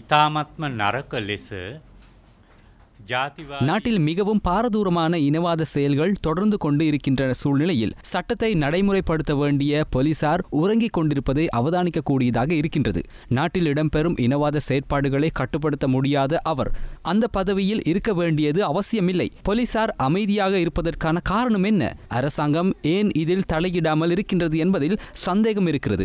ඊ타මත්ම නරක ලෙස நாட்டில் மிகவும் பாரதூரமான இனவாத செயல்கள் தொடர்ந்து கொண்டு இருக்கின்ற சூழ்நிலையில் சட்டத்தை நடைமுறைப்படுத்த வேண்டிய போலீசார் உறங்கிக் கொண்டிருப்பதை அவதானிக்கக்கூடியதாக இருக்கின்றது நாட்டில் இடம்பெறும் இனவாத செயற்பாடுகளை கட்டுப்படுத்த முடியாத அவர் அந்த பதவியில் இருக்க வேண்டியது அவசியமில்லை போலீசார் அமைதியாக இருப்பதற்கான காரணம் என்ன அரசாங்கம் ஏன் இதில் தலையிடாமல் இருக்கின்றது என்பதில் சந்தேகம் இருக்கிறது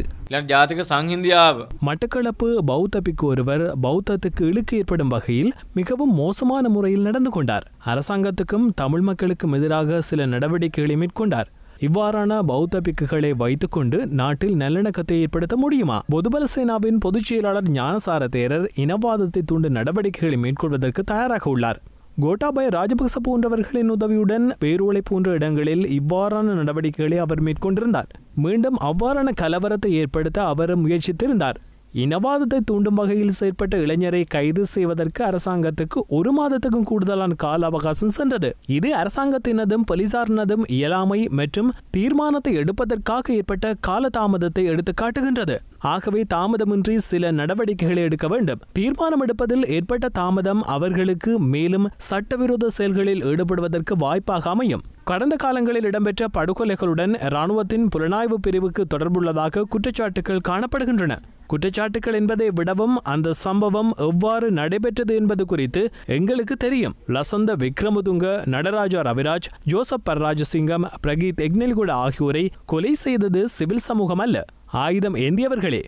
மட்டக்களப்பு பௌத்த பிக்கு ஒருவர் பௌத்தத்துக்கு இழுக்கு ஏற்படும் வகையில் மிகவும் மோசமான முறையில் நடந்து கொண்டார் அரசாங்கத்துக்கும் தமிழ் மக்களுக்கும் எதிராக சில நடவடிக்கைகளை மேற்கொண்டார் இவ்வாறான பௌத்த பிக்குகளை வைத்துக்கொண்டு நாட்டில் நல்லிணக்கத்தை ஏற்படுத்த முடியுமா பொதுபல சேனாவின் பொதுச் செயலாளர் ஞானசார தேரர் இனவாதத்தை தூண்டு நடவடிக்கைகளை மேற்கொள்வதற்கு தயாராக உள்ளார் கோட்டாபய ராஜபக்ச போன்றவர்களின் உதவியுடன் பேரோலை போன்ற இடங்களில் இவ்வாறான நடவடிக்கைகளை அவர் மேற்கொண்டிருந்தார் மீண்டும் அவ்வாறான கலவரத்தை ஏற்படுத்த அவர் முயற்சித்திருந்தார் இனவாதத்தை தூண்டும் வகையில் செயற்பட்ட இளைஞரை கைது செய்வதற்கு அரசாங்கத்துக்கு ஒரு மாதத்துக்கும் கூடுதலான கால அவகாசம் சென்றது இது அரசாங்கத்தினதும் பொலிசாரினதும் இயலாமை மற்றும் தீர்மானத்தை எடுப்பதற்காக ஏற்பட்ட கால எடுத்து காட்டுகின்றது ஆகவே தாமதமின்றி சில நடவடிக்கைகளை எடுக்க வேண்டும் தீர்மானம் எடுப்பதில் ஏற்பட்ட தாமதம் அவர்களுக்கு மேலும் சட்டவிரோத செயல்களில் ஈடுபடுவதற்கு வாய்ப்பாக அமையும் கடந்த காலங்களில் இடம்பெற்ற படுகொலைகளுடன் இராணுவத்தின் புலனாய்வு பிரிவுக்கு தொடர்புள்ளதாக குற்றச்சாட்டுகள் காணப்படுகின்றன குற்றச்சாட்டுகள் என்பதை விடவும் அந்த சம்பவம் எவ்வாறு நடைபெற்றது என்பது குறித்து எங்களுக்கு தெரியும் லசந்த விக்ரமதுங்க நடராஜா ரவிராஜ் ஜோசப் பரராஜசிங்கம் பிரகீத் எக்னில்குட ஆகியோரை கொலை செய்தது சிவில் சமூகம் அல்ல ஆயுதம் ஏந்தியவர்களே